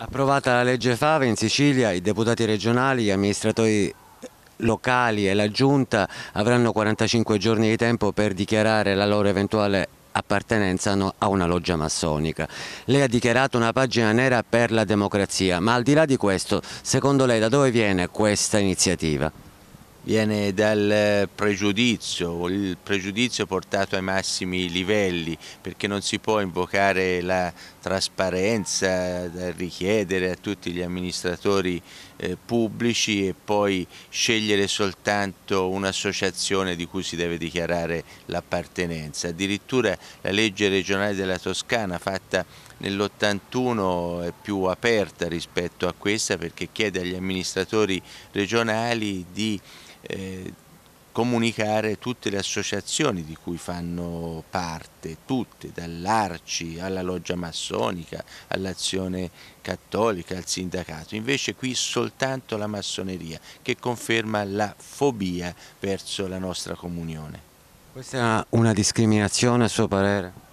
Approvata la legge Fave in Sicilia, i deputati regionali, gli amministratori locali e la Giunta avranno 45 giorni di tempo per dichiarare la loro eventuale appartenenza a una loggia massonica. Lei ha dichiarato una pagina nera per la democrazia, ma al di là di questo, secondo lei da dove viene questa iniziativa? viene dal pregiudizio, il pregiudizio portato ai massimi livelli, perché non si può invocare la trasparenza da richiedere a tutti gli amministratori eh, pubblici e poi scegliere soltanto un'associazione di cui si deve dichiarare l'appartenenza. Addirittura la legge regionale della Toscana fatta nell'81 è più aperta rispetto a questa perché chiede agli amministratori regionali di eh, comunicare tutte le associazioni di cui fanno parte, tutte, dall'Arci alla loggia massonica, all'azione cattolica, al sindacato. Invece qui soltanto la massoneria che conferma la fobia verso la nostra comunione. Questa è una discriminazione a suo parere?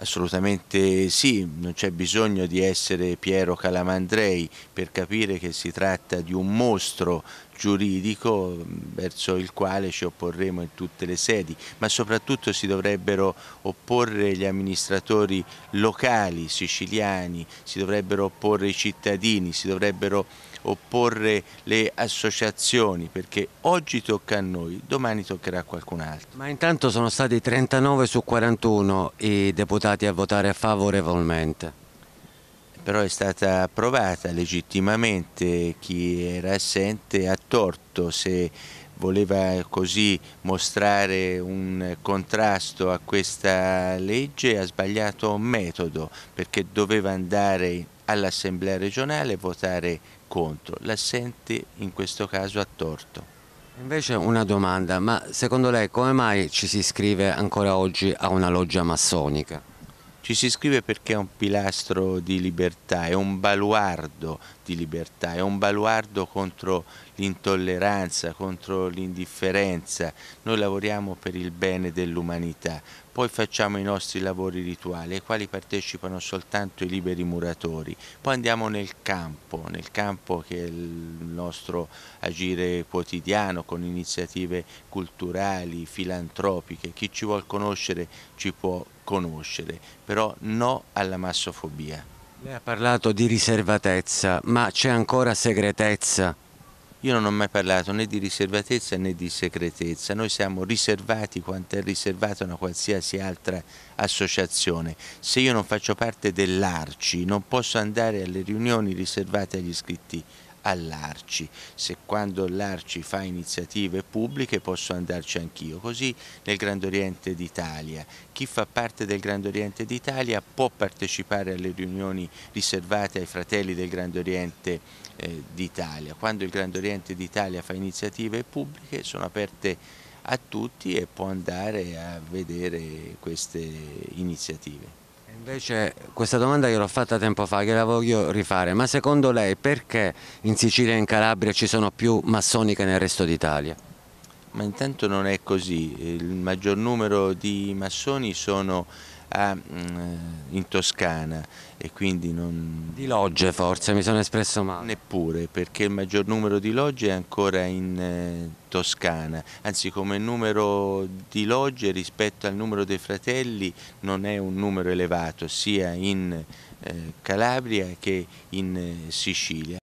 Assolutamente sì, non c'è bisogno di essere Piero Calamandrei per capire che si tratta di un mostro giuridico verso il quale ci opporremo in tutte le sedi, ma soprattutto si dovrebbero opporre gli amministratori locali siciliani, si dovrebbero opporre i cittadini, si dovrebbero opporre le associazioni perché oggi tocca a noi, domani toccherà a qualcun altro. Ma intanto sono stati 39 su 41 i deputati a votare favorevolmente però è stata approvata legittimamente chi era assente a torto se voleva così mostrare un contrasto a questa legge ha sbagliato metodo perché doveva andare all'assemblea regionale e votare contro, l'assente in questo caso ha torto. Invece una domanda, ma secondo lei come mai ci si iscrive ancora oggi a una loggia massonica? Ci si iscrive perché è un pilastro di libertà, è un baluardo di libertà, è un baluardo contro l'intolleranza, contro l'indifferenza. Noi lavoriamo per il bene dell'umanità, poi facciamo i nostri lavori rituali ai quali partecipano soltanto i liberi muratori. Poi andiamo nel campo, nel campo che è il nostro agire quotidiano con iniziative culturali, filantropiche. Chi ci vuol conoscere ci può conoscere conoscere, però no alla massofobia. Lei ha parlato di riservatezza, ma c'è ancora segretezza? Io non ho mai parlato né di riservatezza né di segretezza, noi siamo riservati quanto è riservata una qualsiasi altra associazione. Se io non faccio parte dell'ARCI non posso andare alle riunioni riservate agli iscritti all'Arci, se quando l'Arci fa iniziative pubbliche posso andarci anch'io, così nel Grande Oriente d'Italia, chi fa parte del Grande Oriente d'Italia può partecipare alle riunioni riservate ai fratelli del Grande Oriente eh, d'Italia, quando il Grande Oriente d'Italia fa iniziative pubbliche sono aperte a tutti e può andare a vedere queste iniziative. Invece questa domanda io l'ho fatta tempo fa, che la voglio rifare, ma secondo lei perché in Sicilia e in Calabria ci sono più massoni che nel resto d'Italia? Ma intanto non è così, il maggior numero di massoni sono a, ah, mm, in Toscana e quindi non... Di logge forse, mi sono espresso male. Neppure, perché il maggior numero di logge è ancora in eh, Toscana, anzi come numero di logge rispetto al numero dei fratelli non è un numero elevato, sia in eh, Calabria che in eh, Sicilia.